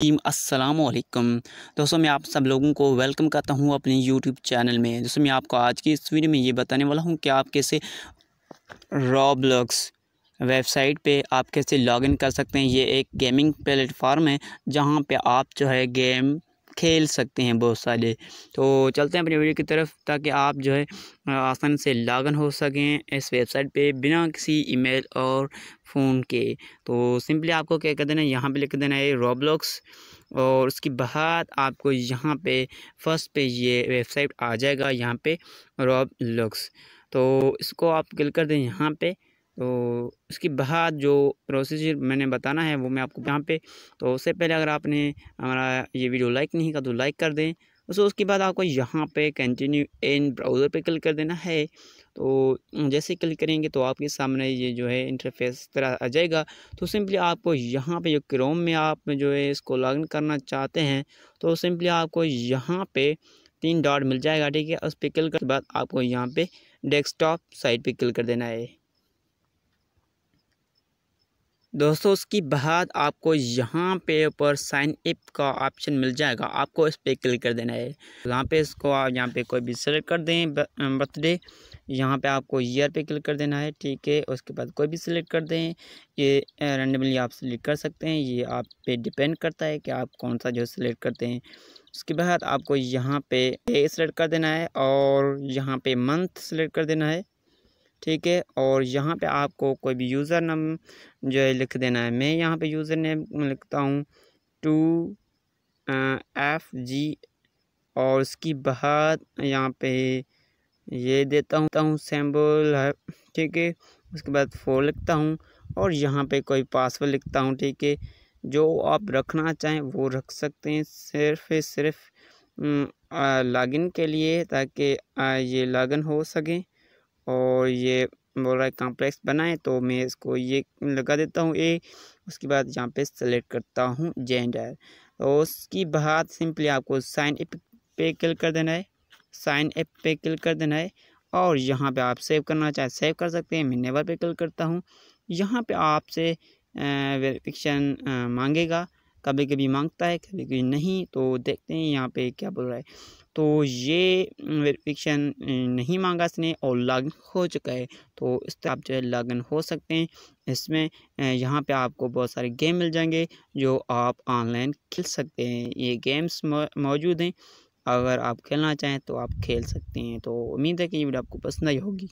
team वालेकुम दोस्तों मैं आप सब लोगों को वेलकम करता हूं अपने यूट्यूब चैनल में दोस्तों मैं आपको आज की इस वीडियो में ये बताने वाला हूं कि आप कैसे रॉबलॉक्स वेबसाइट पे आप कैसे लॉगिन कर सकते हैं ये एक गेमिंग प्लेटफार्म है जहां पे आप जो है गेम खेल सकते हैं बहुत सारे तो चलते हैं अपनी वीडियो की तरफ ताकि आप जो है आसानी से लागन हो सकें इस वेबसाइट पे बिना किसी ईमेल और फ़ोन के तो सिंपली आपको क्या कर देना है यहाँ पर लिख देना है रोबलॉक्स और उसके बाद आपको यहाँ पे फर्स्ट पे ये वेबसाइट आ जाएगा यहाँ पे रॉब लॉक्स तो इसको आप क्लिक कर दें यहाँ पर तो उसके बाद जो प्रोसीजर मैंने बताना है वो मैं आपको यहाँ पे तो उससे पहले अगर आपने हमारा ये वीडियो लाइक नहीं किया तो लाइक कर दें उस उसके बाद आपको यहाँ पे कंटिन्यू इन ब्राउज़र पे क्लिक कर देना है तो जैसे क्लिक करेंगे तो आपके सामने ये जो है इंटरफेस तरह आ जाएगा तो सिंपली आपको यहाँ पे जो क्रोम में आप जो है इसको लॉगिन करना चाहते हैं तो सिंपली आपको यहाँ पे तीन डॉट मिल जाएगा ठीक है उस पर क्लिक करने के बाद आपको यहाँ पर डेस्कटॉप साइट पर क्लिक कर देना है दोस्तों उसकी बाद आपको यहाँ पे ऊपर साइन अप का ऑप्शन मिल जाएगा आपको इस पर क्लिक कर देना है यहाँ पे इसको आप यहाँ पे कोई भी सिलेक्ट कर दें बर्थडे यहाँ पे आपको ईयर पे क्लिक कर देना है ठीक है उसके बाद कोई भी सिलेक्ट कर दें ये रेंडमली आप सिलेक्ट कर सकते हैं ये आप पे डिपेंड करता है कि आप कौन सा जो सिलेक्ट करते हैं उसके बाद आपको यहाँ पे डे सेलेक्ट कर देना है और यहाँ पे मंथ सेलेक्ट कर देना है ठीक है और यहाँ पे आपको कोई भी यूज़र नाम जो है लिख देना है मैं यहाँ पे यूज़र नेम लिखता हूँ टू एफ जी और उसकी बाद यहाँ पे ये देता हूँ हूँ सैम्बल है ठीक है उसके बाद फोर लिखता हूँ और यहाँ पे कोई पासवर्ड लिखता हूँ ठीक है जो आप रखना चाहें वो रख सकते हैं सिर्फ सिर्फ लॉगिन के लिए ताकि ये लॉगिन हो सकें और ये बोल रहा है कॉम्प्लेक्स बनाए तो मैं इसको ये लगा देता हूँ ए उसके बाद यहाँ पे सेलेक्ट करता हूँ जेंडर और उसकी बाद सिंपली आपको साइन एप पे क्लिक कर देना है साइन एप पे क्लिक कर देना है और यहाँ पे आप सेव करना चाहें सेव कर सकते हैं मैं नेवर पे क्लिक करता हूँ यहाँ पे आपसे वेरिफिकेशन मांगेगा कभी कभी मांगता है कभी कभी नहीं तो देखते हैं यहाँ पे क्या बोल रहा है तो ये वेरिफिकेशन नहीं मांगा इसने और लॉगिन हो चुका है तो इस तरह आप जो है लॉगिन हो सकते हैं इसमें यहाँ पे आपको बहुत सारे गेम मिल जाएंगे जो आप ऑनलाइन खेल सकते हैं ये गेम्स मौजूद हैं अगर आप खेलना चाहें तो आप खेल सकते हैं तो उम्मीद है कि ये वीडियो आपको पसंद आई होगी